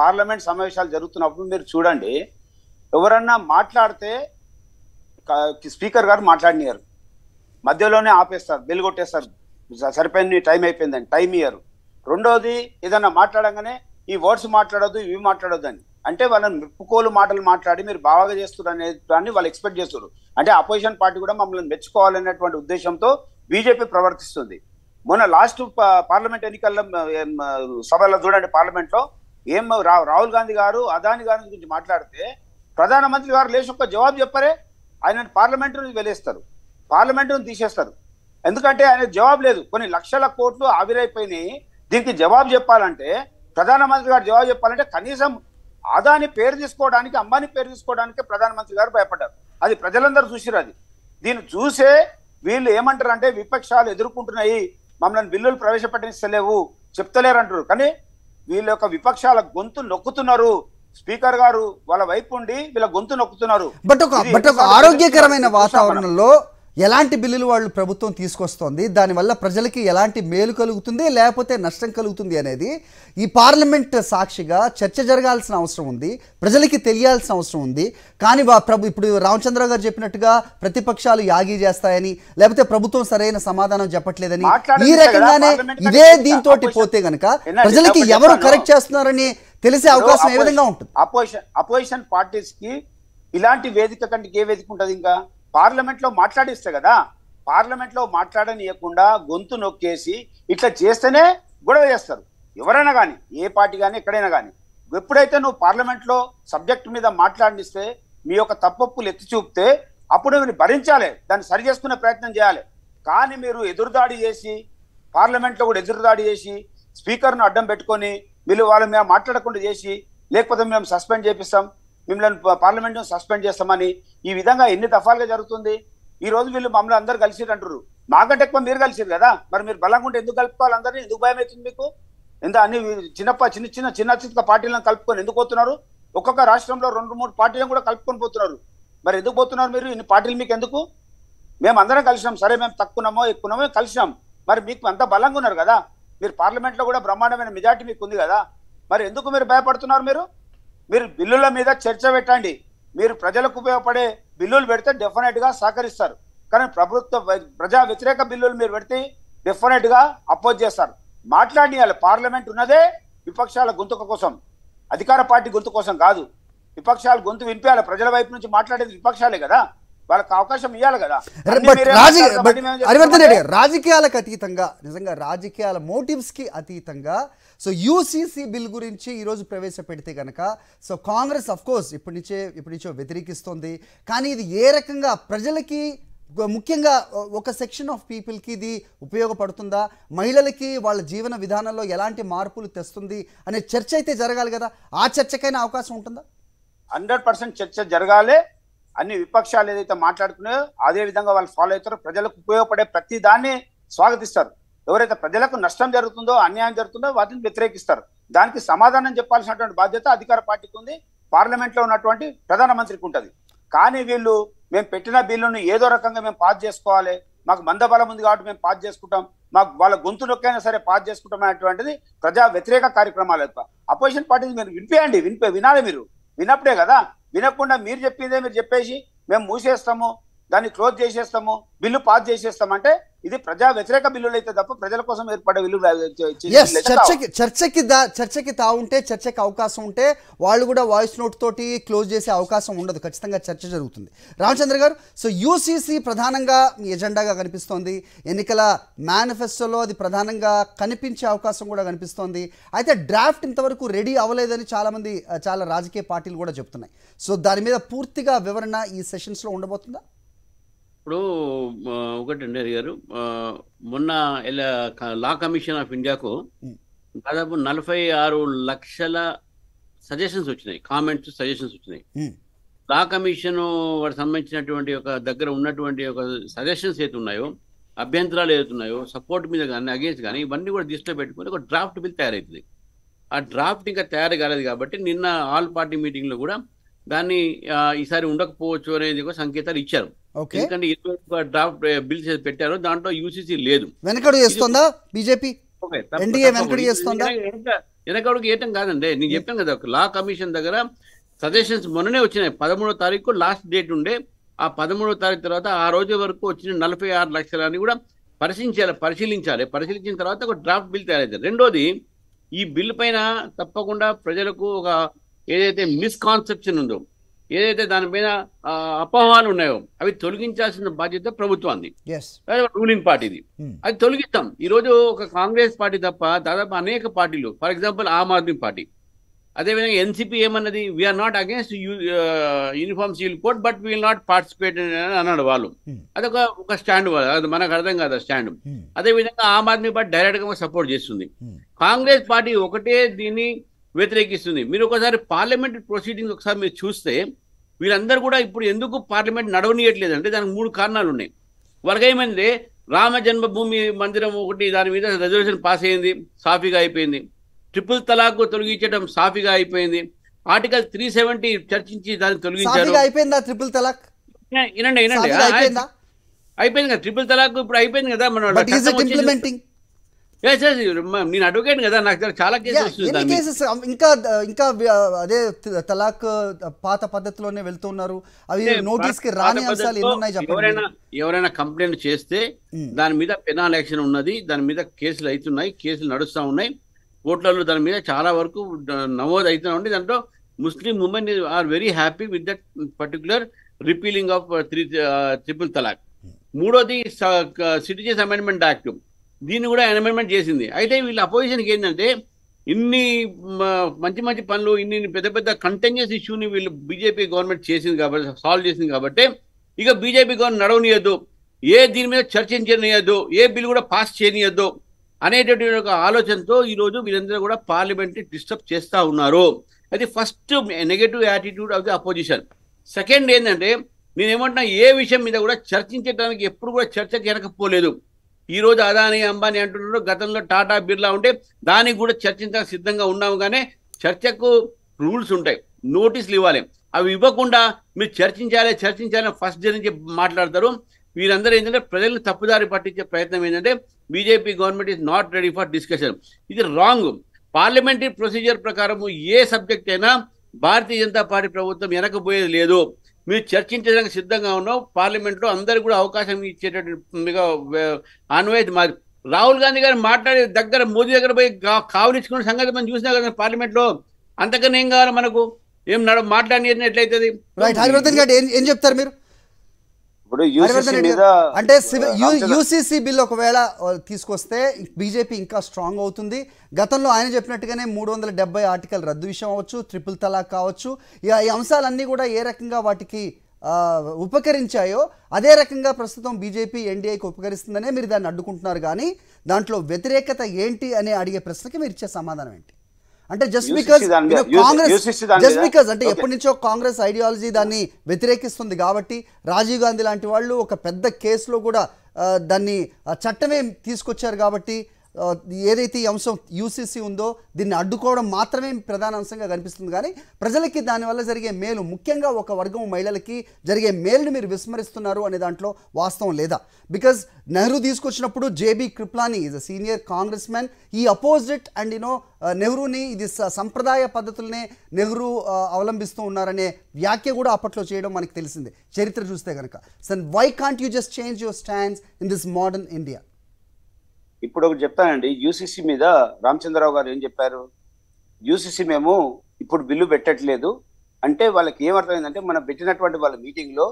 Parliament సమావేశాలు జరుగుతున్నప్పుడు మీరు చూడండి ఎవరన్నా మాట్లాడితే స్పీకర్ గారు మాట్లాడినారు మధ్యలోనే ఆపేస్తారు బిల్ కొట్టేస్తారు సరిపోయింది టైం అయిపోయిందని టైం ఇయ్యరు రెండోది ఏదన్నా మాట్లాడంగానే ఈ వర్డ్స్ మాట్లాడొద్దు ఇవి మాట్లాడొద్దు అని అంటే వాళ్ళని మెప్పుకోలు మాటలు మాట్లాడి మీరు బాగా చేస్తారు అనే దాన్ని వాళ్ళు ఎక్స్పెక్ట్ చేస్తారు అంటే అపోజిషన్ పార్టీ కూడా మమ్మల్ని మెచ్చుకోవాలనేటువంటి ఉద్దేశంతో బీజేపీ ప్రవర్తిస్తుంది మొన్న లాస్ట్ పార్లమెంట్ ఎన్నికల్లో సభలో చూడండి పార్లమెంట్లో ఏం రాహుల్ గాంధీ గారు అదాని గారి గురించి మాట్లాడితే ప్రధానమంత్రి గారు లేచి ఒక్క జవాబు చెప్పరే ఆయన పార్లమెంటు నుంచి వెళ్ళేస్తారు పార్లమెంటు నుంచి తీసేస్తారు ఎందుకంటే ఆయన జవాబు లేదు కొన్ని లక్షల కోట్లు ఆవిరైపోయినాయి దీనికి జవాబు చెప్పాలంటే ప్రధానమంత్రి గారు జవాబు చెప్పాలంటే కనీసం అదాని పేరు తీసుకోవడానికి అంబానీ పేరు తీసుకోవడానికి ప్రధానమంత్రి గారు భయపడ్డారు అది ప్రజలందరూ చూసిరు అది దీన్ని చూసే వీళ్ళు ఏమంటారంటే విపక్షాలు ఎదుర్కొంటున్నాయి మమ్మల్ని బిల్లులు ప్రవేశపెట్టనిస్తలేవు చెప్తలేరు అంటారు కానీ వీళ్ళ యొక్క విపక్షాల గొంతు నొక్కుతున్నారు స్పీకర్ గారు వాళ్ళ వైపు ఉండి వీళ్ళ గొంతు నొక్కుతున్నారు బట్ ఒక ఆరోగ్యకరమైన వాతావరణంలో ఎలాంటి బిల్లులు వాళ్ళు ప్రభుత్వం తీసుకొస్తోంది దానివల్ల ప్రజలకి ఎలాంటి మేలు కలుగుతుంది లేకపోతే నష్టం కలుగుతుంది అనేది ఈ పార్లమెంట్ సాక్షిగా చర్చ జరగాల్సిన అవసరం ఉంది ప్రజలకి తెలియాల్సిన అవసరం ఉంది కానీ ప్రభు ఇప్పుడు రామచంద్రరావు గారు చెప్పినట్టుగా ప్రతిపక్షాలు యాగి చేస్తాయని లేకపోతే ప్రభుత్వం సరైన సమాధానం చెప్పట్లేదని ఈ రకంగానే ఇదే దీంతో పోతే గనక ప్రజలకి ఎవరు కరెక్ట్ చేస్తున్నారని తెలిసే అవకాశం ఏ విధంగా ఉంటుంది అపోజిషన్ అపోజిషన్ పార్టీస్ కి ఇలాంటి వేదిక కంటే ఏ వేదిక ఉంటుంది ఇంకా పార్లమెంట్లో మాట్లాడిస్తే కదా పార్లమెంట్లో మాట్లాడనియకుండా గొంతు నొక్కేసి ఇట్లా చేస్తేనే గొడవ చేస్తారు ఎవరైనా కానీ ఏ పార్టీ కానీ ఎక్కడైనా కానీ ఎప్పుడైతే నువ్వు పార్లమెంట్లో సబ్జెక్ట్ మీద మాట్లాడిస్తే మీ యొక్క తప్పప్పులు ఎత్తి చూపితే అప్పుడు మీరు భరించాలి దాన్ని సరి చేసుకునే ప్రయత్నం చేయాలి కానీ మీరు ఎదురుదాడి చేసి పార్లమెంట్లో కూడా ఎదురుదాడి చేసి స్పీకర్ను అడ్డం పెట్టుకొని మీరు వాళ్ళ మేము మాట్లాడకుండా చేసి లేకపోతే మేము సస్పెండ్ చేపిస్తాం మిమ్మల్ని పార్లమెంట్ సస్పెండ్ చేస్తామని ఈ విధంగా ఎన్ని దఫాలుగా జరుగుతుంది ఈ రోజు వీళ్ళు మమ్మల్ని అందరు కలిసి అంటారు మాకంటే ఎక్కువ మీరు కలిసిరు కదా మరి మీరు బలంగా ఉంటే ఎందుకు కలుపుకోవాలి అందరినీ ఎందుకు భయం అవుతుంది మీకు ఎంత అన్ని చిన్నప్ప చిన్న చిన్న చిన్న చిన్న పార్టీలను కలుపుకొని ఎందుకు పోతున్నారు ఒక్కొక్క రాష్ట్రంలో రెండు మూడు పార్టీలను కూడా కలుపుకొని పోతున్నారు మరి ఎందుకు పోతున్నారు మీరు ఇన్ని పార్టీలు మీకు ఎందుకు మేము అందరం కలిసినాం సరే మేము తక్కువనమో ఎక్కువనమో కలిసినాం మరి మీకు అంత బలంగా ఉన్నారు కదా మీరు పార్లమెంట్లో కూడా బ్రహ్మాండమైన మెజార్టీ మీకు ఉంది కదా మరి ఎందుకు మీరు భయపడుతున్నారు మీరు మీరు బిల్లుల మీద చర్చ పెట్టండి మీరు ప్రజలకు ఉపయోగపడే బిల్లులు పెడితే డెఫినెట్గా సహకరిస్తారు కానీ ప్రభుత్వ ప్రజా వ్యతిరేక బిల్లులు మీరు పెడితే డెఫినెట్గా అపోజ్ చేస్తారు మాట్లాడియాలి పార్లమెంట్ ఉన్నదే విపక్షాల గొంతుక కోసం అధికార పార్టీ గొంతు కోసం కాదు విపక్షాల గొంతు వినిపించాలి ప్రజల వైపు నుంచి మాట్లాడేది విపక్షాలే కదా వాళ్ళకి అవకాశం ఇవ్వాలి కదా హరివర్ధన్ రెడ్డి గారు రాజకీయాలకు అతీతంగా నిజంగా రాజకీయాల మోటివ్స్కి అతీతంగా సో యూసీసీ బిల్ గురించి ఈరోజు ప్రవేశపెడితే కనుక సో కాంగ్రెస్ కోర్స్ ఇప్పటి నుంచే ఇప్పటి నుంచో వ్యతిరేకిస్తోంది కానీ ఇది ఏ రకంగా ప్రజలకి ముఖ్యంగా ఒక సెక్షన్ ఆఫ్ పీపుల్కి ఇది ఉపయోగపడుతుందా మహిళలకి వాళ్ళ జీవన విధానంలో ఎలాంటి మార్పులు తెస్తుంది అనే చర్చ అయితే జరగాలి కదా ఆ చర్చకైనా అవకాశం ఉంటుందా హండ్రెడ్ పర్సెంట్ చర్చ జరగాలి అన్ని విపక్షాలు ఏదైతే మాట్లాడుతున్నాయో అదే విధంగా వాళ్ళు ఫాలో అవుతారు ప్రజలకు ఉపయోగపడే ప్రతి దాన్ని స్వాగతిస్తారు ఎవరైతే ప్రజలకు నష్టం జరుగుతుందో అన్యాయం జరుగుతుందో వాటిని వ్యతిరేకిస్తారు దానికి సమాధానం చెప్పాల్సినటువంటి బాధ్యత అధికార పార్టీకి ఉంది పార్లమెంట్లో ఉన్నటువంటి ప్రధానమంత్రికి ఉంటుంది కానీ వీళ్ళు మేము పెట్టిన బిల్లును ఏదో రకంగా మేము పాస్ చేసుకోవాలి మాకు మందబలం ఉంది కాబట్టి మేము పాస్ చేసుకుంటాం మాకు వాళ్ళ గొంతు నొక్కైనా సరే పాస్ చేసుకుంటాం అనేటువంటిది ప్రజా వ్యతిరేక కార్యక్రమాలు అపోజిషన్ పార్టీని మీరు వినిపేయండి వినిపే వినాలి మీరు విన్నప్పుడే కదా వినకుండా మీరు చెప్పిందే మీరు చెప్పేసి మేము మూసేస్తాము దాన్ని క్లోజ్ చేసేస్తాము బిల్లు పాస్ చేసేస్తామంటే ఇది ప్రజా వ్యతిరేక బిల్లులు అయితే తప్ప ప్రజల కోసం ఏర్పడే బిల్లు చర్చకి చర్చకి చర్చకి తాగుంటే చర్చకి అవకాశం ఉంటే వాళ్ళు కూడా వాయిస్ నోట్ తోటి క్లోజ్ చేసే అవకాశం ఉండదు ఖచ్చితంగా చర్చ జరుగుతుంది రామచంద్ర గారు సో యూసీసీ ప్రధానంగా మీ ఎజెండాగా కనిపిస్తోంది ఎన్నికల మేనిఫెస్టోలో అది ప్రధానంగా కనిపించే అవకాశం కూడా కనిపిస్తోంది అయితే డ్రాఫ్ట్ ఇంతవరకు రెడీ అవ్వలేదని చాలామంది చాలా రాజకీయ పార్టీలు కూడా చెప్తున్నాయి సో దాని మీద పూర్తిగా వివరణ ఈ సెషన్స్లో ఉండబోతుందా ఇప్పుడు అండి గారు మొన్న లా కమిషన్ ఆఫ్ ఇండియాకు దాదాపు నలభై ఆరు లక్షల సజెషన్స్ వచ్చినాయి కామెంట్స్ సజెషన్స్ వచ్చినాయి లా కమిషన్ వాటికి సంబంధించినటువంటి ఒక దగ్గర ఉన్నటువంటి ఒక సజెషన్స్ ఏది ఉన్నాయో అభ్యంతరాలు ఏదైతున్నాయో సపోర్ట్ మీద కానీ అగేన్స్ కానీ ఇవన్నీ కూడా దృష్టిలో పెట్టుకుని ఒక డ్రాఫ్ట్ బిల్ తయారవుతుంది ఆ డ్రాఫ్ట్ ఇంకా తయారు కాలేదు కాబట్టి నిన్న ఆల్ పార్టీ మీటింగ్లో కూడా దాన్ని ఈసారి ఉండకపోవచ్చు అనేది సంకేతాలు ఇచ్చారు ఎందుకంటే ఇరవై డ్రాఫ్ట్ బిల్ చేసి పెట్టారు దాంట్లో యూసీసీ లేదు వెనకడు చేస్తుందా బీజేపీ వెనకడుగు ఏటం కాదండి నేను చెప్పాను కదా లా కమిషన్ దగ్గర సజెషన్స్ మొన్ననే వచ్చినాయి పదమూడో తారీఖు లాస్ట్ డేట్ ఉండే ఆ పదమూడో తారీఖు తర్వాత ఆ రోజు వరకు వచ్చిన నలభై ఆరు లక్షలని కూడా పరిశీలించాలి పరిశీలించాలి పరిశీలించిన తర్వాత ఒక డ్రాఫ్ట్ బిల్ తయారైతే రెండోది ఈ బిల్ పైన తప్పకుండా ప్రజలకు ఒక ఏదైతే మిస్కాన్సెప్షన్ ఉందో ఏదైతే దానిపైన అపోహాలు ఉన్నాయో అవి తొలగించాల్సిన బాధ్యత ప్రభుత్వాన్ని రూలింగ్ పార్టీది hmm. అది తొలగిస్తాం ఈరోజు ఒక కాంగ్రెస్ పార్టీ తప్ప దాదాపు అనేక పార్టీలు for example Aam Aadmi party అదేవిధంగా ఎన్సిపి ఏమన్నది we are not against uniform civil code but will not participate అని అన్నాడు వాళ్ళు hmm. అదొక ఒక స్టాండ్ అది మనకు అర్థం కాదు స్టాండ్ hmm. అదేవిధంగా ఆమ్ ఆద్మీ పార్టీ డైరెక్ట్గా సపోర్ట్ చేస్తుంది కాంగ్రెస్ పార్టీ ఒకటే దీన్ని వ్యతిరేకిస్తుంది మీరు ఒకసారి పార్లమెంట్ ప్రొసీడింగ్స్ ఒకసారి మీరు చూస్తే వీళ్ళందరూ కూడా ఇప్పుడు ఎందుకు పార్లమెంట్ నడవనియట్లేదు అంటే దానికి మూడు కారణాలు ఉన్నాయి వాళ్ళకి ఏమైంది రామ జన్మభూమి మందిరం ఒకటి దాని మీద రిజర్వేషన్ పాస్ అయ్యింది సాఫీగా అయిపోయింది ట్రిపుల్ తలాక్ తొలగించడం సాఫీగా అయిపోయింది ఆర్టికల్ త్రీ సెవెంటీ చర్చించి దాన్ని తొలగించారు అయిపోయిందా ట్రిపుల్ తలాక్ వినండి వినండి అయిపోయింది కదా ట్రిపుల్ తలాక్ ఇప్పుడు అయిపోయింది కదా మనం నేను అడ్వకేట్ కదా నాకు చాలా కేసెస్ ఇంకా ఇంకా అదే తలాక్ పాత పద్ధతిలోనే వెళ్తున్నారు అవి నోటీస్ కి రాని అంశాలు ఎన్నున్నాయి ఎవరైనా ఎవరైనా కంప్లైంట్ చేస్తే hmm. దాని మీద పెనాల్ యాక్షన్ ఉన్నది దాని మీద కేసులు అవుతున్నాయి కేసులు నడుస్తూ ఉన్నాయి కోర్టులలో దాని మీద చాలా వరకు నమోదు అవుతున్నా ఉంది దాంట్లో Muslim women are very happy with that particular repealing of three triple talaq మూడోది సిటిజన్స్ అమెండ్మెంట్ యాక్ట్ దీన్ని కూడా అమెండ్మెంట్ చేసింది అయితే వీళ్ళ అపోజిషన్కి ఏంటంటే ఇన్ని మంచి మంచి పనులు ఇన్ని పెద్ద పెద్ద కంటెన్యూస్ ఇష్యూని వీళ్ళు బీజేపీ గవర్నమెంట్ చేసింది కాబట్టి సాల్వ్ చేసింది కాబట్టి ఇక బీజేపీ గవర్నమెంట్ నడవనియద్దు ఏ దీని మీద చర్చించనియద్దు ఏ బిల్ కూడా పాస్ చేయనియద్దు అనేటటువంటి ఒక ఆలోచనతో ఈరోజు వీళ్ళందరూ కూడా పార్లమెంట్ డిస్టర్బ్ చేస్తూ ఉన్నారు అది first negative attitude of the opposition second ఏంటంటే నేనేమంటున్నా ఏ విషయం మీద కూడా చర్చించడానికి ఎప్పుడు కూడా చర్చకి వెనకపోలేదు ఈ రోజు అదాని అంబానీ అంటున్నారు గతంలో టాటా బిర్లా ఉంటే దానికి కూడా చర్చించడానికి సిద్ధంగా ఉన్నాము కానీ చర్చకు రూల్స్ ఉంటాయి నోటీసులు ఇవ్వాలి అవి ఇవ్వకుండా మీరు చర్చించాలి చర్చించాలి ఫస్ట్ డే నుంచి మాట్లాడతారు వీరందరూ ఏంటంటే ప్రజలను తప్పుదారి పట్టించే ప్రయత్నం ఏంటంటే BJP government is not ready for discussion ఇది రాంగ్ పార్లమెంటరీ ప్రొసీజర్ ప్రకారము ఏ సబ్జెక్ట్ అయినా భారతీయ జనతా పార్టీ ప్రభుత్వం వెనకపోయేది లేదు మీరు చర్చించడానికి సిద్ధంగా ఉన్నాం పార్లమెంట్లో అందరికీ కూడా అవకాశం ఇచ్చేటటువంటి అన్వయత మాది రాహుల్ గాంధీ గారు మాట్లాడే దగ్గర మోదీ దగ్గర పోయి కావలించుకున్న సంగతి మనం చూసినా కదా పార్లమెంట్లో అంతకన్నా ఏం కావాలి మనకు ఏం నడ మాట్లాడినట్లయితే ఏం చెప్తారు మీరు ఇప్పుడు అంటే యూసీసీ బిల్ ఒకవేళ తీసుకొస్తే బీజేపీ ఇంకా స్ట్రాంగ్ అవుతుంది గతంలో ఆయన చెప్పినట్టుగానే మూడు వందల డెబ్బై ఆర్టికల్ రద్దు విషయం అవ్వచ్చు ట్రిపుల్ తలాక్ కావచ్చు ఈ అంశాలన్నీ కూడా ఏ రకంగా వాటికి ఉపకరించాయో అదే రకంగా ప్రస్తుతం బీజేపీ ఎన్డీఏకి ఉపకరిస్తుందనే మీరు దాన్ని అడ్డుకుంటున్నారు కానీ దాంట్లో వ్యతిరేకత ఏంటి అని అడిగే ప్రశ్నకి మీరు ఇచ్చే సమాధానం ఏంటి అంటే just because Congress just because అంటే ఎప్పటి నుంచో కాంగ్రెస్ ఐడియాలజీ దాన్ని వ్యతిరేకిస్తుంది కాబట్టి రాజీవ్ గాంధీ లాంటి వాళ్ళు ఒక పెద్ద కేసులో కూడా దాన్ని చట్టమే తీసుకొచ్చారు కాబట్టి ఏదైతే ఈ అంశం యూసీసీ ఉందో దీన్ని అడ్డుకోవడం మాత్రమే ప్రధాన అంశంగా కనిపిస్తుంది కానీ ప్రజలకి దానివల్ల జరిగే మేలు ముఖ్యంగా ఒక వర్గం మహిళలకి జరిగే మేలుని మీరు విస్మరిస్తున్నారు అనే దాంట్లో వాస్తవం లేదా బికాజ్ నెహ్రూ తీసుకొచ్చినప్పుడు JB క్రిప్లాని is a senior Congress man ఈ అపోజిట్ అండ్ యూనో నెహ్రూని ఇది సంప్రదాయ పద్ధతులనే నెహ్రూ అవలంబిస్తూ ఉన్నారనే వ్యాఖ్య కూడా అప్పట్లో చేయడం మనకు తెలిసిందే చరిత్ర చూస్తే కనుక సన్ why can't you just change your stands in this modern India ఇప్పుడు ఒకటి చెప్తానండి యూసీసీ మీద రామచంద్రరావు గారు ఏం చెప్పారు యూసీసీ మేము ఇప్పుడు బిల్లు పెట్టట్లేదు అంటే వాళ్ళకి ఏమర్థమైందంటే మనం పెట్టినటువంటి వాళ్ళ మీటింగ్లో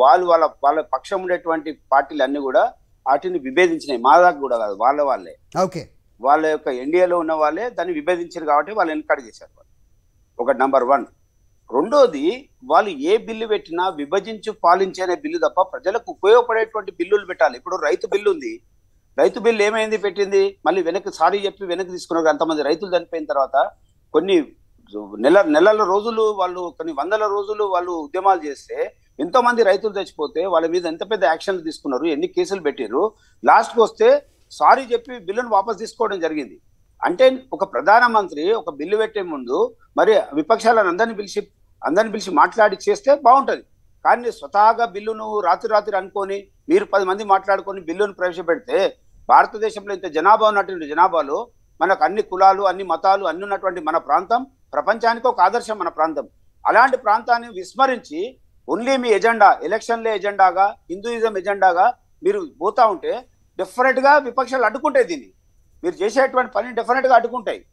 వాళ్ళు వాళ్ళ వాళ్ళ పక్షం ఉండేటువంటి పార్టీలు అన్ని కూడా వాటిని విభేదించినాయి మా దాకా కూడా కాదు వాళ్ళ వాళ్ళే ఓకే వాళ్ళ యొక్క ఎన్డీఏలో ఉన్న వాళ్ళే దాన్ని విభేదించారు కాబట్టి వాళ్ళు వెనకాడు చేశారు ఒక నంబర్ వన్ రెండోది వాళ్ళు ఏ బిల్లు పెట్టినా విభజించు పాలించే అనే బిల్లు తప్ప ప్రజలకు ఉపయోగపడేటువంటి బిల్లులు పెట్టాలి ఇప్పుడు రైతు బిల్లు ఉంది రైతు బిల్లు ఏమైంది పెట్టింది మళ్ళీ వెనక్కి సారీ చెప్పి వెనక్కి తీసుకున్నారు అంతమంది రైతులు చనిపోయిన తర్వాత కొన్ని నెల నెలల రోజులు వాళ్ళు కొన్ని వందల రోజులు వాళ్ళు ఉద్యమాలు చేస్తే ఎంతో మంది రైతులు చచ్చిపోతే వాళ్ళ మీద ఎంత పెద్ద యాక్షన్లు తీసుకున్నారు ఎన్ని కేసులు పెట్టారు లాస్ట్కి వస్తే సారీ చెప్పి బిల్లును వాపస్ తీసుకోవడం జరిగింది అంటే ఒక ప్రధానమంత్రి ఒక బిల్లు పెట్టే ముందు మరి విపక్షాలను అందరిని పిలిచి అందరిని పిలిచి మాట్లాడి చేస్తే బాగుంటుంది కానీ స్వతహాగా బిల్లును రాత్రి రాత్రి అనుకొని మీరు పది మంది మాట్లాడుకొని బిల్లును ప్రవేశపెడితే భారతదేశంలో ఇంత జనాభా ఉన్నటువంటి జనాభాలో మనకు అన్ని కులాలు అన్ని మతాలు అన్ని ఉన్నటువంటి మన ప్రాంతం ప్రపంచానికి ఒక ఆదర్శం మన ప్రాంతం అలాంటి ప్రాంతాన్ని విస్మరించి ఓన్లీ మీ ఎజెండా ఎలక్షన్ల ఎజెండాగా హిందూయిజం ఎజెండాగా మీరు పోతా ఉంటే డెఫినెట్గా విపక్షాలు అడ్డుకుంటాయి దీన్ని మీరు చేసేటువంటి పని డెఫినెట్గా అడ్డుకుంటాయి